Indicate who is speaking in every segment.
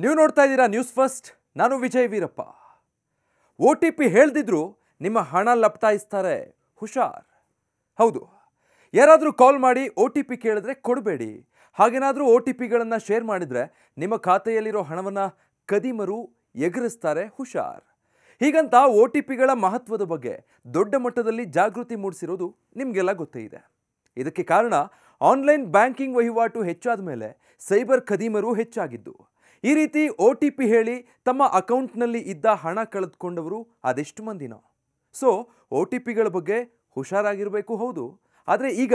Speaker 1: ನೀವು ನೋಡ್ತಾ ಇದ್ದೀರಾ ನ್ಯೂಸ್ ಫಸ್ಟ್ ನಾನು Vijay Veerappa O T P ಹೇಳ್ದಿದ್ರು ನಿಮ್ಮ ಹಣ ಲಪ್ತಾಯಿಸ್ತಾರೆ ಹುಷಾರ್ ಹೌದು ಯಾರಾದರೂ ಕಾಲ್ ಮಾಡಿ ಒ ಟಿ ಪಿ ಕೇಳಿದ್ರೆ ಕೊಡಬೇಡಿ ಹಾಗೇನಾದರೂ ಒ ಟಿ ಪಿಗಳನ್ನು ಶೇರ್ ಮಾಡಿದರೆ ನಿಮ್ಮ ಖಾತೆಯಲ್ಲಿರೋ ಹಣವನ್ನು ಕದಿಮರು ಎಗರಿಸ್ತಾರೆ ಹುಷಾರ್ ಹೀಗಂತ ಒ ಟಿ ಪಿಗಳ ಮಹತ್ವದ ಬಗ್ಗೆ ದೊಡ್ಡ ಮಟ್ಟದಲ್ಲಿ ಜಾಗೃತಿ ಮೂಡಿಸಿರೋದು ನಿಮಗೆಲ್ಲ ಗೊತ್ತೇ ಇದೆ ಇದಕ್ಕೆ ಕಾರಣ ಆನ್ಲೈನ್ ಬ್ಯಾಂಕಿಂಗ್ ವಹಿವಾಟು ಹೆಚ್ಚಾದ ಮೇಲೆ ಸೈಬರ್ ಖದೀಮರು ಹೆಚ್ಚಾಗಿದ್ದು ಈ ರೀತಿ ಒ ಟಿ ಪಿ ಹೇಳಿ ತಮ್ಮ ಅಕೌಂಟ್ನಲ್ಲಿ ಇದ್ದ ಹಣ ಕಳೆದುಕೊಂಡವರು ಅದೆಷ್ಟು ಮಂದಿನೋ ಸೊ ಓ ಟಿ ಪಿಗಳ ಬಗ್ಗೆ ಹುಷಾರಾಗಿರಬೇಕು ಹೌದು ಆದರೆ ಈಗ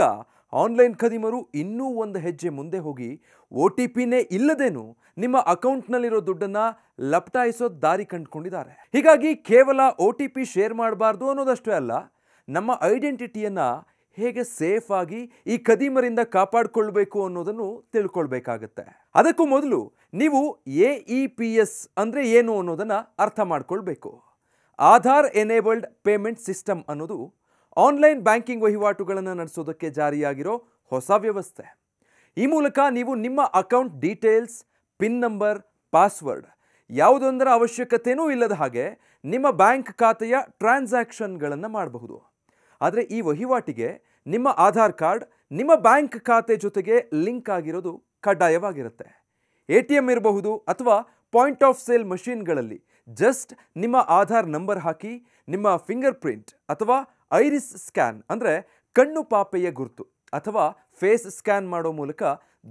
Speaker 1: ಆನ್ಲೈನ್ ಖದೀಮರು ಇನ್ನೂ ಒಂದು ಹೆಜ್ಜೆ ಮುಂದೆ ಹೋಗಿ ಒ ಟಿ ಪಿನೇ ಇಲ್ಲದೇನು ನಿಮ್ಮ ಅಕೌಂಟ್ನಲ್ಲಿರೋ ದುಡ್ಡನ್ನು ಲಪಟಾಯಿಸೋ ದಾರಿ ಕಂಡುಕೊಂಡಿದ್ದಾರೆ ಹೀಗಾಗಿ ಕೇವಲ ಒ ಟಿ ಪಿ ಶೇರ್ ಮಾಡಬಾರ್ದು ಅನ್ನೋದಷ್ಟೇ ಅಲ್ಲ ನಮ್ಮ ಐಡೆಂಟಿಟಿಯನ್ನು ಹೇಗೆ ಸೇಫ್ ಆಗಿ ಈ ಕದೀಮರಿಂದ ಕಾಪಾಡಿಕೊಳ್ಬೇಕು ಅನ್ನೋದನ್ನು ತಿಳ್ಕೊಳ್ಬೇಕಾಗತ್ತೆ ಅದಕ್ಕೂ ಮೊದಲು ನೀವು A E e P S ಅಂದರೆ ಏನು ಅನ್ನೋದನ್ನು ಅರ್ಥ ಮಾಡ್ಕೊಳ್ಬೇಕು ಆಧಾರ್ ಎನೇಬಲ್ಡ್ ಪೇಮೆಂಟ್ ಸಿಸ್ಟಮ್ ಅನ್ನೋದು ಆನ್ಲೈನ್ ಬ್ಯಾಂಕಿಂಗ್ ವಹಿವಾಟುಗಳನ್ನು ನಡೆಸೋದಕ್ಕೆ ಜಾರಿಯಾಗಿರೋ ಹೊಸ ವ್ಯವಸ್ಥೆ ಈ ಮೂಲಕ ನೀವು ನಿಮ್ಮ account details pin number password ಯಾವುದೊಂದರ ಅವಶ್ಯಕತೆಯೂ ಇಲ್ಲದ ಹಾಗೆ ನಿಮ್ಮ ಬ್ಯಾಂಕ್ ಖಾತೆಯ ಟ್ರಾನ್ಸಾಕ್ಷನ್ಗಳನ್ನು ಮಾಡಬಹುದು ಆದರೆ ಈ ವಹಿವಾಟಿಗೆ ನಿಮ್ಮ ಆಧಾರ್ ಕಾರ್ಡ್ ನಿಮ್ಮ ಬ್ಯಾಂಕ್ ಖಾತೆ ಜೊತೆಗೆ ಲಿಂಕ್ ಆಗಿರೋದು ಕಡ್ಡಾಯವಾಗಿರುತ್ತೆ ಎ ಟಿ ಎಮ್ ಇರಬಹುದು ಅಥವಾ ಪಾಯಿಂಟ್ ಆಫ್ ಸೇಲ್ ಮಷೀನ್ಗಳಲ್ಲಿ ಜಸ್ಟ್ ನಿಮ್ಮ ಆಧಾರ್ ನಂಬರ್ ಹಾಕಿ ನಿಮ್ಮ ಫಿಂಗರ್ ಪ್ರಿಂಟ್ ಅಥವಾ ಐರಿಸ್ ಸ್ಕ್ಯಾನ್ ಅಂದರೆ ಕಣ್ಣು ಪಾಪೆಯ ಗುರುತು ಅಥವಾ ಫೇಸ್ ಸ್ಕ್ಯಾನ್ ಮಾಡೋ ಮೂಲಕ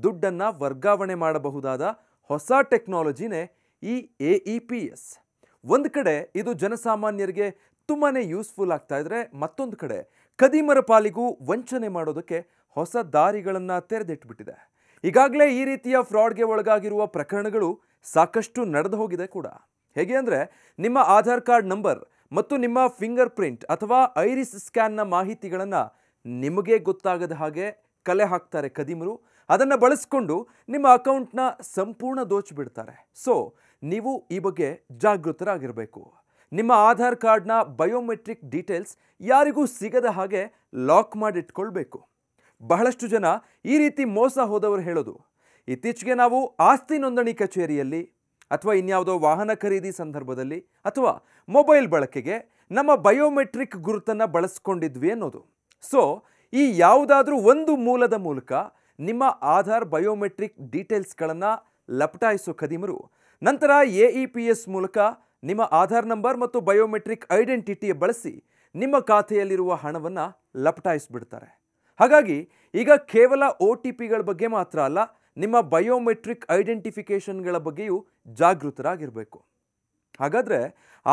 Speaker 1: ದುಡ್ಡನ್ನು ವರ್ಗಾವಣೆ ಮಾಡಬಹುದಾದ ಹೊಸ ಟೆಕ್ನಾಲಜಿನೇ ಈ ಎ ಇ ಪಿ ಎಸ್ ಒಂದು ಕಡೆ ಇದು ಜನಸಾಮಾನ್ಯರಿಗೆ ತುಂಬಾ ಯೂಸ್ಫುಲ್ ಆಗ್ತಾ ಇದ್ರೆ ಮತ್ತೊಂದು ಕಡೆ ಕದೀಮರ ಪಾಲಿಗೂ ವಂಚನೆ ಮಾಡೋದಕ್ಕೆ ಹೊಸ ದಾರಿಗಳನ್ನು ತೆರೆದಿಟ್ಬಿಟ್ಟಿದೆ ಈಗಾಗಲೇ ಈ ರೀತಿಯ ಫ್ರಾಡ್ಗೆ ಒಳಗಾಗಿರುವ ಪ್ರಕರಣಗಳು ಸಾಕಷ್ಟು ನಡೆದು ಹೋಗಿದೆ ಕೂಡ ಹೇಗೆ ಅಂದರೆ ನಿಮ್ಮ ಆಧಾರ್ ಕಾರ್ಡ್ ನಂಬರ್ ಮತ್ತು ನಿಮ್ಮ ಫಿಂಗರ್ ಪ್ರಿಂಟ್ ಅಥವಾ ಐರಿಸ್ ಸ್ಕ್ಯಾನ್ನ ಮಾಹಿತಿಗಳನ್ನು ನಿಮಗೆ ಗೊತ್ತಾಗದ ಹಾಗೆ ಕಲೆ ಹಾಕ್ತಾರೆ ಕದೀಮರು ಅದನ್ನು ಬಳಸಿಕೊಂಡು ನಿಮ್ಮ ಅಕೌಂಟ್ನ ಸಂಪೂರ್ಣ ದೋಚಿಬಿಡ್ತಾರೆ ಸೊ ನೀವು ಈ ಬಗ್ಗೆ ಜಾಗೃತರಾಗಿರಬೇಕು ನಿಮ್ಮ ಆಧಾರ್ ಕಾರ್ಡ್ನ ಬಯೋಮೆಟ್ರಿಕ್ ಡೀಟೇಲ್ಸ್ ಯಾರಿಗೂ ಸಿಗದ ಹಾಗೆ ಲಾಕ್ ಮಾಡಿಟ್ಕೊಳ್ಬೇಕು ಬಹಳಷ್ಟು ಜನ ಈ ರೀತಿ ಮೋಸ ಹೋದವರು ಹೇಳೋದು ಇತ್ತೀಚೆಗೆ ನಾವು ಆಸ್ತಿ ನೋಂದಣಿ ಕಚೇರಿಯಲ್ಲಿ ಅಥವಾ ಇನ್ಯಾವುದೋ ವಾಹನ ಖರೀದಿ ಸಂದರ್ಭದಲ್ಲಿ ಅಥವಾ ಮೊಬೈಲ್ ಬಳಕೆಗೆ ನಮ್ಮ ಬಯೋಮೆಟ್ರಿಕ್ ಗುರುತನ್ನು ಬಳಸ್ಕೊಂಡಿದ್ವಿ ಅನ್ನೋದು ಸೊ ಈ ಯಾವುದಾದ್ರೂ ಒಂದು ಮೂಲದ ಮೂಲಕ ನಿಮ್ಮ ಆಧಾರ್ ಬಯೋಮೆಟ್ರಿಕ್ ಡೀಟೇಲ್ಸ್ಗಳನ್ನು ಲಪಟಾಯಿಸೋ ಖದೀಮರು ನಂತರ ಎ ಇ ಪಿ ಎಸ್ ಮೂಲಕ ನಿಮ್ಮ ಆಧಾರ್ ನಂಬರ್ ಮತ್ತು ಬಯೋಮೆಟ್ರಿಕ್ ಐಡೆಂಟಿಟಿ ಬಳಸಿ ನಿಮ್ಮ ಖಾತೆಯಲ್ಲಿರುವ ಹಣವನ್ನು ಲಪಟಾಯಿಸ್ಬಿಡ್ತಾರೆ ಹಾಗಾಗಿ ಈಗ ಕೇವಲ ಒ ಟಿ ಪಿಗಳ ಬಗ್ಗೆ ಮಾತ್ರ ಅಲ್ಲ ನಿಮ್ಮ ಬಯೋಮೆಟ್ರಿಕ್ ಐಡೆಂಟಿಫಿಕೇಷನ್ಗಳ ಬಗ್ಗೆಯೂ ಜಾಗೃತರಾಗಿರಬೇಕು ಹಾಗಾದರೆ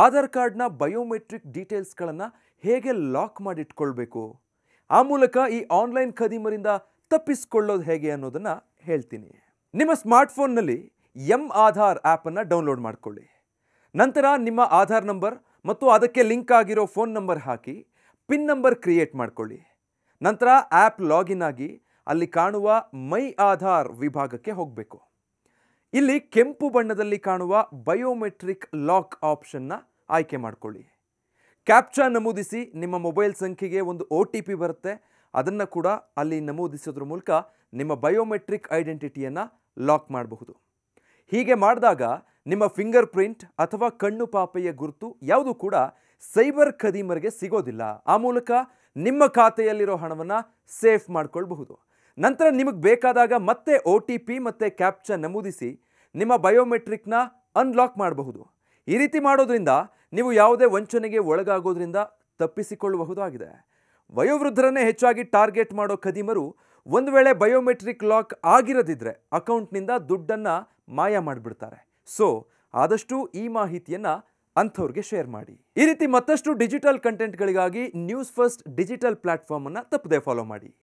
Speaker 1: ಆಧಾರ್ ಕಾರ್ಡ್ನ ಬಯೋಮೆಟ್ರಿಕ್ ಡೀಟೇಲ್ಸ್ಗಳನ್ನು ಹೇಗೆ ಲಾಕ್ ಮಾಡಿಟ್ಕೊಳ್ಬೇಕು ಆ ಮೂಲಕ ಈ ಆನ್ಲೈನ್ ಖದೀಮರಿಂದ ತಪ್ಪಿಸ್ಕೊಳ್ಳೋದು ಹೇಗೆ ಅನ್ನೋದನ್ನು ಹೇಳ್ತೀನಿ ನಿಮ್ಮ ಸ್ಮಾರ್ಟ್ಫೋನ್ನಲ್ಲಿ ಎಂ ಆಧಾರ್ ಆ್ಯಪನ್ನು ಡೌನ್ಲೋಡ್ ಮಾಡಿಕೊಳ್ಳಿ ನಂತರ ನಿಮ್ಮ ಆಧಾರ್ ನಂಬರ್ ಮತ್ತು ಅದಕ್ಕೆ ಲಿಂಕ್ ಆಗಿರೋ ಫೋನ್ ನಂಬರ್ ಹಾಕಿ ಪಿನ್ ನಂಬರ್ ಕ್ರಿಯೇಟ್ ಮಾಡಿಕೊಳ್ಳಿ ನಂತರ ಆ್ಯಪ್ ಲಾಗಿನ್ ಆಗಿ ಅಲ್ಲಿ ಕಾಣುವ ಮೈ ಆಧಾರ್ ವಿಭಾಗಕ್ಕೆ ಹೋಗಬೇಕು ಇಲ್ಲಿ ಕೆಂಪು ಬಣ್ಣದಲ್ಲಿ ಕಾಣುವ ಬಯೋಮೆಟ್ರಿಕ್ ಲಾಕ್ ಆಪ್ಷನ್ನ ಆಯ್ಕೆ ಮಾಡಿಕೊಳ್ಳಿ ಕ್ಯಾಪ್ಚಾ ನಮೂದಿಸಿ ನಿಮ್ಮ ಮೊಬೈಲ್ ಸಂಖ್ಯೆಗೆ ಒಂದು ಒ ಟಿ ಪಿ ಬರುತ್ತೆ ಅದನ್ನು ಕೂಡ ಅಲ್ಲಿ ನಮೂದಿಸೋದ್ರ ಮೂಲಕ ನಿಮ್ಮ ಬಯೋಮೆಟ್ರಿಕ್ ಐಡೆಂಟಿಟಿಯನ್ನು ಲಾಕ್ ಮಾಡಬಹುದು ಹೀಗೆ ಮಾಡಿದಾಗ ನಿಮ್ಮ ಫಿಂಗರ್ ಪ್ರಿಂಟ್ ಅಥವಾ ಕಣ್ಣು ಪಾಪೆಯ ಗುರುತು ಯಾವುದು ಕೂಡ ಸೈಬರ್ ಖದೀಮರಿಗೆ ಸಿಗೋದಿಲ್ಲ ಆ ಮೂಲಕ ನಿಮ್ಮ ಖಾತೆಯಲ್ಲಿರೋ ಹಣವನ್ನು ಸೇಫ್ ಮಾಡಿಕೊಳ್ಬಹುದು ನಂತರ ನಿಮಗೆ ಬೇಕಾದಾಗ ಮತ್ತೆ ಒ ಟಿ ಪಿ ಮತ್ತು ಕ್ಯಾಪ್ಚಾ ನಮೂದಿಸಿ ನಿಮ್ಮ ಬಯೋಮೆಟ್ರಿಕ್ನ ಅನ್ಲಾಕ್ ಮಾಡಬಹುದು ಈ ರೀತಿ ಮಾಡೋದ್ರಿಂದ ನೀವು ಯಾವುದೇ ವಂಚನೆಗೆ ಒಳಗಾಗೋದ್ರಿಂದ ತಪ್ಪಿಸಿಕೊಳ್ಳಬಹುದಾಗಿದೆ ವಯೋವೃದ್ಧರನ್ನೇ ಹೆಚ್ಚಾಗಿ ಟಾರ್ಗೆಟ್ ಮಾಡೋ ಖದೀಮರು ಒಂದು ವೇಳೆ ಬಯೋಮೆಟ್ರಿಕ್ ಲಾಕ್ ಆಗಿರದಿದ್ದರೆ ಅಕೌಂಟ್ನಿಂದ ದುಡ್ಡನ್ನು ಮಾಯ ಮಾಡಿಬಿಡ್ತಾರೆ ಸೊ ಆದಷ್ಟು ಈ ಮಾಹಿತಿಯನ್ನು ಅಂಥವ್ರಿಗೆ ಶೇರ್ ಮಾಡಿ ಈ ರೀತಿ ಮತ್ತಷ್ಟು ಡಿಜಿಟಲ್ ಕಂಟೆಂಟ್ಗಳಿಗಾಗಿ ನ್ಯೂಸ್ ಫಸ್ಟ್ ಡಿಜಿಟಲ್ ಪ್ಲಾಟ್ಫಾರ್ಮನ್ನು ತಪ್ಪದೆ ಫಾಲೋ ಮಾಡಿ